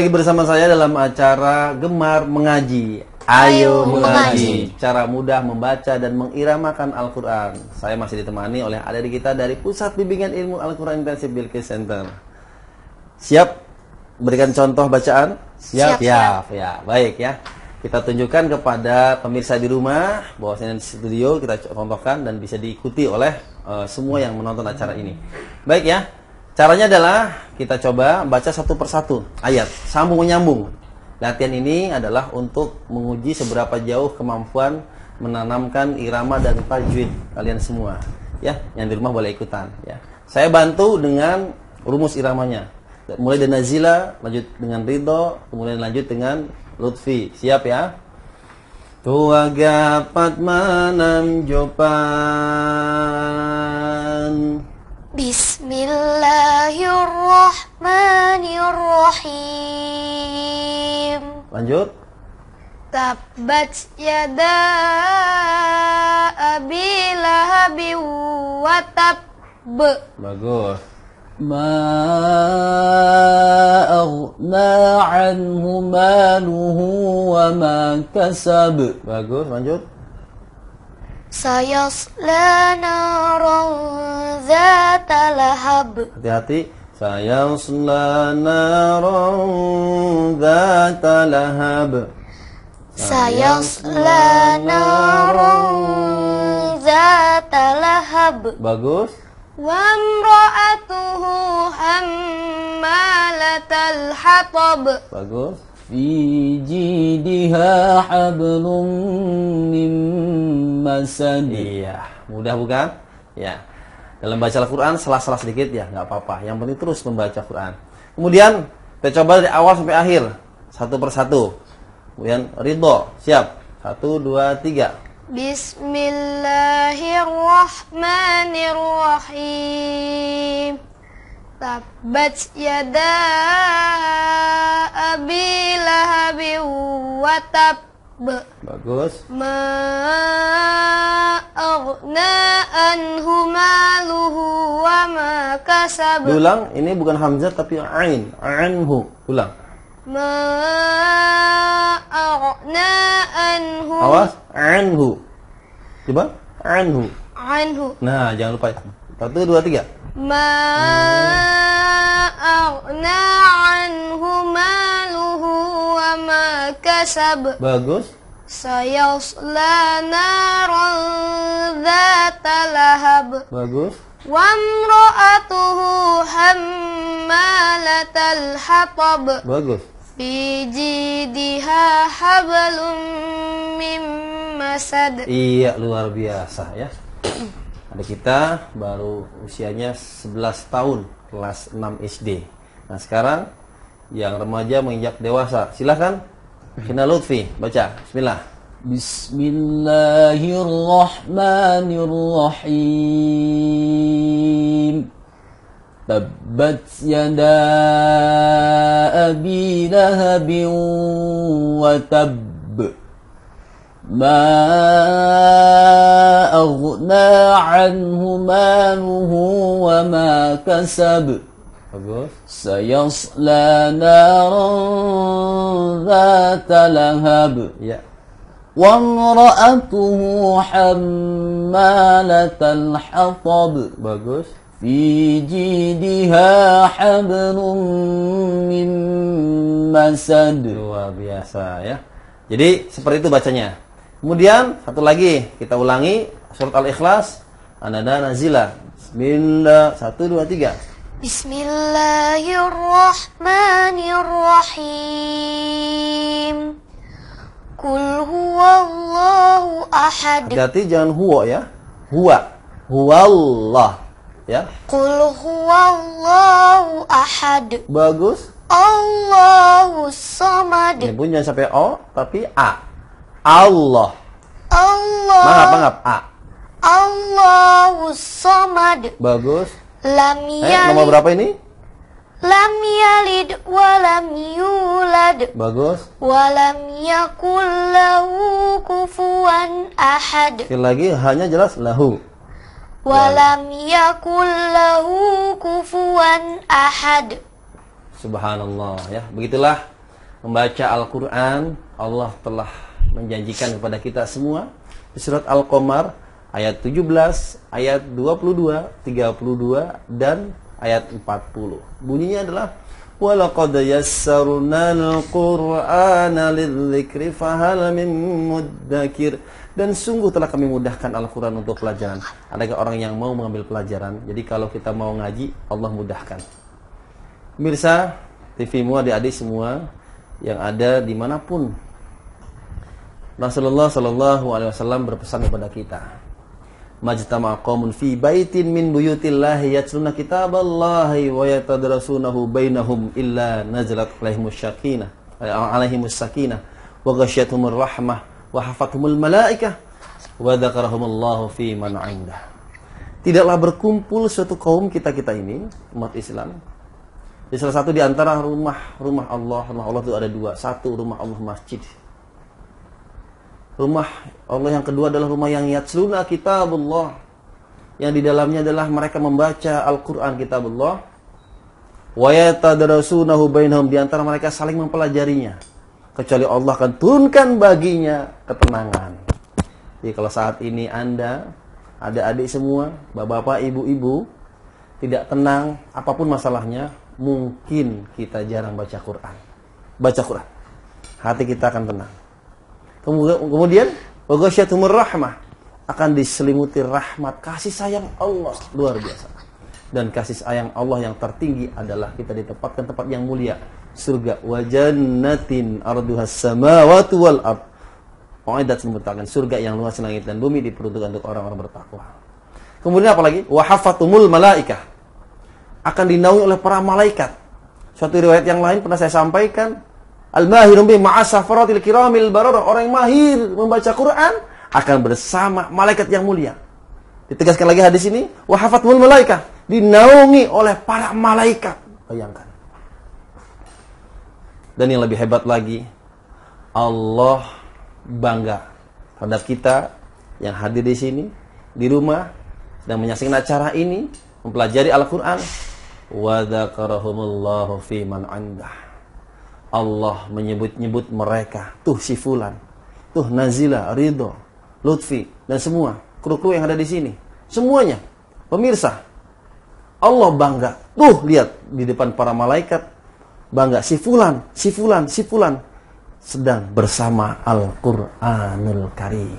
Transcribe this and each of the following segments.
lagi bersama saya dalam acara Gemar Mengaji. Ayo, mengaji. Cara mudah membaca dan mengiramakan Al-Qur'an. Saya masih ditemani oleh adik kita dari Pusat Bimbingan Ilmu Al-Qur'an Intensif Bilqis Center. Siap berikan contoh bacaan? Siap, ya. siap, ya. Baik ya. Kita tunjukkan kepada pemirsa di rumah bahwasanya di studio kita contohkan dan bisa diikuti oleh eh, semua yang menonton acara ini. Baik ya. Caranya adalah kita coba baca satu persatu ayat, sambung menyambung. Latihan ini adalah untuk menguji seberapa jauh kemampuan menanamkan irama dan tajwid kalian semua. Ya, yang di rumah boleh ikutan. Ya, saya bantu dengan rumus iramanya. Mulai dengan Nazila, lanjut dengan Ridho, kemudian lanjut dengan Lutfi. Siap ya? Tua gapat manam jopan Bismillahirrahmanirrahim. Lanjut. Tabat yada abilah lahabi be. Bagus. Bagus. aghna anhu maluhu wa ma kasab. Bagus, lanjut. Sayasla naran zatalahab Hati-hati Sayasla naran zata lahab Sayasla naran zata lahab Bagus Wamra'atuhu hammalatal hatab Bagus Fi jidiha hablum min masad Iya, mudah bukan? Ya dalam baca Al-Quran, salah-salah sedikit ya, nggak apa-apa. Yang penting terus membaca al Quran. Kemudian, kita coba dari awal sampai akhir. Satu persatu. Kemudian, ridho. Siap. Satu, dua, tiga. Bismillahirrahmanirrahim. Tabbat yada abi lahabi watab. Bagus. Ma aghna anhu maluhu wa ma kasab. Ulang, ini bukan Hamzah tapi Ain Anhu Ulang Ma aghna anhu. Awas Anhu Coba Anhu Anhu Nah jangan lupa ya. Satu, dua, tiga Ma aghna anhu maluhu wa ma kasab. Bagus sayasla naran dzata lahab bagus wa imra'atuhu hammalatal hatab bagus fi jidiha hablum mim masad iya luar biasa ya ada kita baru usianya 11 tahun kelas 6 SD nah sekarang yang remaja menginjak dewasa silahkan اخينا لطفي بسم الله بسم الله الرحمن الرحيم تبت يدا أبي لهب وتب ما أغنى عنه ماله وما كسب Bagus. Sayasla naran zata lahab. Ya. وامرأته حمالة الحطب bagus في جيدها حبل من مسد luar biasa ya jadi seperti itu bacanya kemudian satu lagi kita ulangi surat al-ikhlas anada nazila bismillah satu dua tiga Bismillahirrahmanirrahim. Kul huwallahu ahad. hati jangan huwa ya. Huwa. Huwallah. Ya. Kul huwallahu ahad. Bagus. Allahu samad. Ini pun jangan sampai O, tapi A. Allah. Allah. Mangap, mangap. A. Allahu samad. Bagus. Lamia Eh, nomor berapa ini? Lam yalid wa lam Bagus. Wa lam yakul ahad. Sekali lagi hanya jelas lahu. Wa nah. lam yakul ahad. Subhanallah ya. Begitulah membaca Al-Qur'an Allah telah menjanjikan kepada kita semua di surat Al-Qamar ayat 17, ayat 22, 32 dan ayat 40. Bunyinya adalah Walaqad yassarnal Qur'ana lidzikri fahal min muddakir dan sungguh telah kami mudahkan Al-Qur'an untuk pelajaran. Adakah orang yang mau mengambil pelajaran? Jadi kalau kita mau ngaji, Allah mudahkan. Mirsa, TVmu adik-adik semua yang ada dimanapun Rasulullah Shallallahu Alaihi Wasallam berpesan kepada kita, majtama'a qaumun fi baitin min buyutillahi yatsuna kitaballahi wa yatadrasunahu bainahum illa nazalat alaihimus sakinah alaihimus sakinah wa ghasyatuhumur rahmah wa hafathumul malaikah wa dzakarahumullahu fi man 'indah tidaklah berkumpul suatu kaum kita-kita ini umat Islam di salah satu di antara rumah rumah Allah rumah Allah itu ada dua satu rumah Allah masjid rumah Allah yang kedua adalah rumah yang yatsluna kitabullah yang di dalamnya adalah mereka membaca Al-Qur'an kitabullah wa yatadarasunahu bainahum di antara mereka saling mempelajarinya kecuali Allah akan turunkan baginya ketenangan. Jadi kalau saat ini Anda ada adik semua, bapak-bapak, ibu-ibu tidak tenang apapun masalahnya, mungkin kita jarang baca Quran. Baca Quran. Hati kita akan tenang. Kemudian waghasyatumur rahmah akan diselimuti rahmat kasih sayang Allah luar biasa. Dan kasih sayang Allah yang tertinggi adalah kita ditempatkan tempat yang mulia, surga wa jannatin arduhas samawati wal ard. Muaidat mutakan surga yang luas langit dan bumi diperuntukkan untuk orang-orang bertakwa. Kemudian apalagi wahafatumul malaikah akan dinaungi oleh para malaikat. Suatu riwayat yang lain pernah saya sampaikan Al-mahirun bi ma'asafaratil kiramil bararah. Orang yang mahir membaca Quran akan bersama malaikat yang mulia. Ditegaskan lagi hadis ini, wa hafatul malaikah, dinaungi oleh para malaikat. Bayangkan. Dan yang lebih hebat lagi, Allah bangga terhadap kita yang hadir di sini, di rumah, dan menyaksikan acara ini, mempelajari Al-Quran. Wa dzakarahumullahu fi man 'indah. Allah menyebut-nyebut mereka. Tuh si Fulan. Tuh Nazila, Ridho, Lutfi, dan semua. Kru-kru yang ada di sini. Semuanya. Pemirsa. Allah bangga. Tuh lihat di depan para malaikat. Bangga. Si Fulan, si Fulan, si Fulan. Sedang bersama Al-Quranul Karim.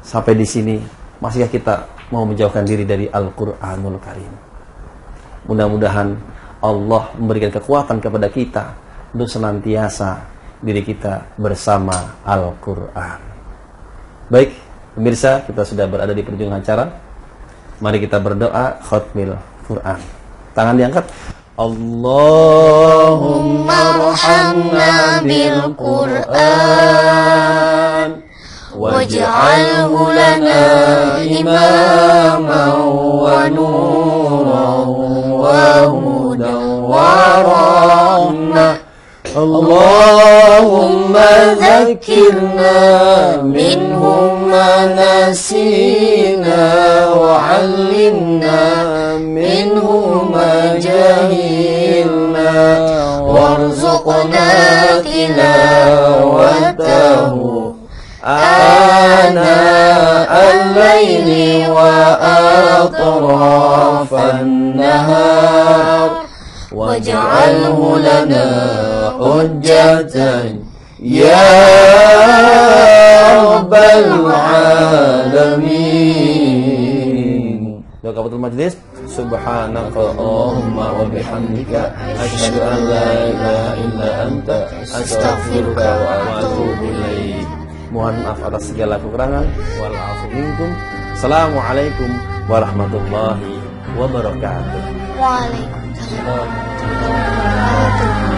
Sampai di sini. Masihkah kita mau menjauhkan diri dari Al-Quranul Karim? Mudah-mudahan Allah memberikan kekuatan kepada kita untuk senantiasa diri kita bersama Al-Quran. Baik, pemirsa, kita sudah berada di perjuangan acara. Mari kita berdoa khutmil Quran. Tangan diangkat. Allahumma arhamna bil Quran waj'alhu lana imaman wa وذكرنا منهم ما نسينا وعلمنا منه ما جهلنا وارزقنا تلاوته آناء الليل وأطراف النهار واجعله لنا حجة Ya Alamin majlis anta wa Mohon maaf atas segala kekurangan Assalamualaikum warahmatullahi wabarakatuh Waalaikumsalam warahmatullahi wabarakatuh